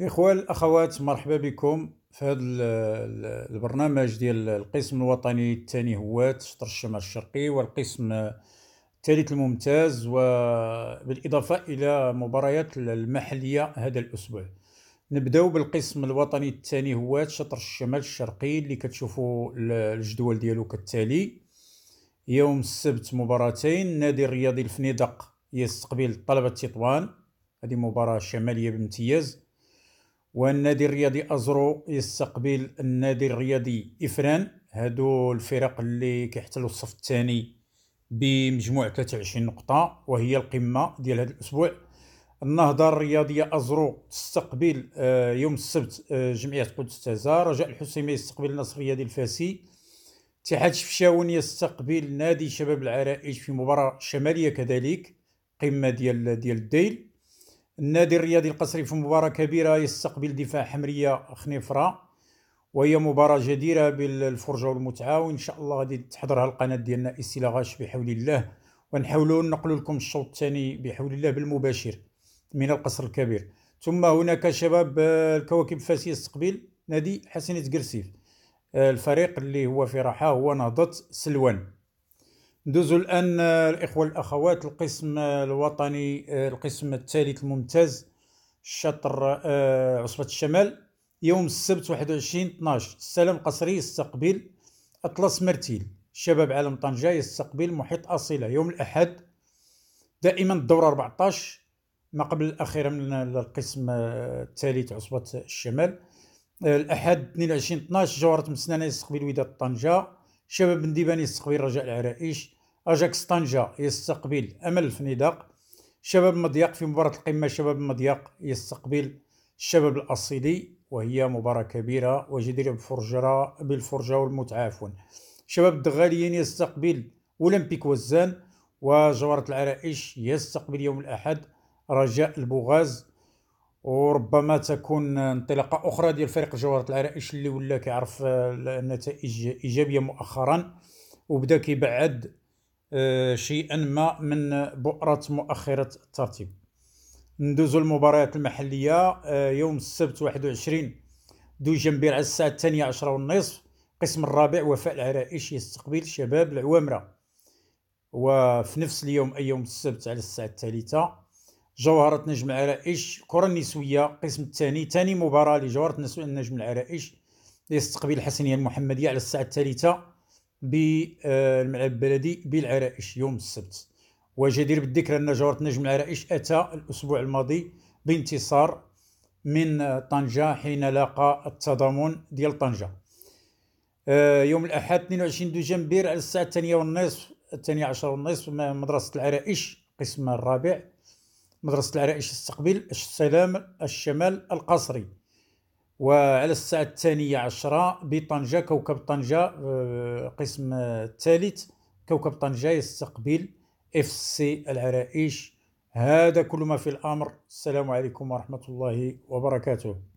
اخوان الأخوات مرحبا بكم في هذا البرنامج ديال القسم الوطني الثاني هوات شطر الشمال الشرقي والقسم الثالث الممتاز وبالإضافة إلى مباريات المحلية هذا الأسبوع نبداو بالقسم الوطني الثاني هوات شطر الشمال الشرقي اللي كتشوفوا الجدول ديالو كالتالي يوم السبت مباراتين النادي الرياضي الفنيدق يستقبل طلبة تطوان هذه مباراة شمالية بامتياز والنادي الرياضي ازرو يستقبل النادي الرياضي افران هادو الفرق اللي كيحتلوا الصف الثاني بمجموع 23 نقطة وهي القمة ديال هذا الأسبوع النهضة الرياضية أزرو تستقبل آه، يوم السبت آه، جمعية قدس تازا رجاء الحسيمي يستقبل النصر الرياضي الفاسي اتحاد شفشاون يستقبل نادي شباب العرائش في مباراة شمالية كذلك قمة ديال ديال الديل النادي الرياضي القصري في مباراة كبيرة يستقبل دفاع حمرية خنيفرة وهي مباراة جديرة بالفرجة والمتعة وإن شاء الله غادي تحضرها القناة ديالنا إسيلا غاش بحول الله ونحاولوا نقل لكم الشوط الثاني بحول الله بالمباشر من القصر الكبير ثم هناك شباب آه، الكواكب فاس يستقبل نادي حسنية قرسيف آه، الفريق اللي هو في راحة هو نهضة سلوان ندوزو الان الاخوه الاخوات القسم الوطني القسم الثالث الممتاز شطر آه، عصبه الشمال يوم السبت 21 12 السلام القصري يستقبل اطلس مرتيل شباب عالم طنجه يستقبل محيط اصيله يوم الاحد دائما الدوره 14 ما قبل الاخيره من القسم آه، الثالث عصبه الشمال آه، الاحد 22 12 جوهره مسنانه يستقبل وداد طنجه شباب بنديبان يستقبل رجاء العرائش اجاكس طنجه يستقبل امل الفنيدق شباب مضيق في مباراة القمة شباب مضيق يستقبل الشباب الأصيلي وهي مباراة كبيرة وجديرة بالفرجة بالفرجة والمتعة عفوا شباب الدغاليين يستقبل أولمبيك وزان وجوارة العرائش يستقبل يوم الأحد رجاء البوغاز وربما تكون انطلاقه اخرى ديال فريق جوهره العرائش اللي ولا كيعرف النتائج آه، ايجابيه مؤخرا وبدا كيبعد آه، شيئا ما من بؤره مؤخره الترتيب ندوزو المباريات المحليه آه، يوم السبت 21 جمبير على الساعه الثانيه عشرة والنصف قسم الرابع وفاء العرائش يستقبل شباب العوامره وفي نفس اليوم اي يوم السبت على الساعه الثالثه جوهرة نجم العرائش الكرة النسوية القسم الثاني ثاني مباراة لجوهرة نجم العرائش يستقبل الحسنية المحمدية على الساعة الثالثة بالملعب آه، البلدي بالعرائش يوم السبت وجدير بالذكر أن جوهرة نجم العرائش أتى الأسبوع الماضي بانتصار من آه، طنجة حين لاقى التضامن ديال طنجة آه، يوم الأحد 22 دجنبير على الساعة الثانية والنصف الثانية عشر والنصف مدرسة العرائش القسم الرابع مدرسة العرائش استقبل السلام الشمال القصري وعلى الساعة الثانية عشرة بطنجة كوكب طنجة آه، قسم الثالث كوكب طنجة يستقبل اف سي العرائش هذا كل ما في الأمر السلام عليكم ورحمة الله وبركاته